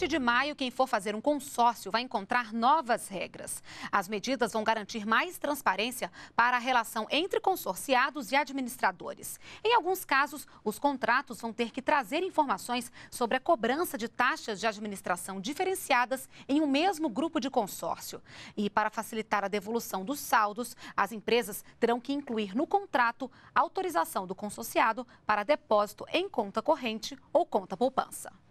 partir de maio, quem for fazer um consórcio vai encontrar novas regras. As medidas vão garantir mais transparência para a relação entre consorciados e administradores. Em alguns casos, os contratos vão ter que trazer informações sobre a cobrança de taxas de administração diferenciadas em um mesmo grupo de consórcio. E para facilitar a devolução dos saldos, as empresas terão que incluir no contrato autorização do consorciado para depósito em conta corrente ou conta poupança.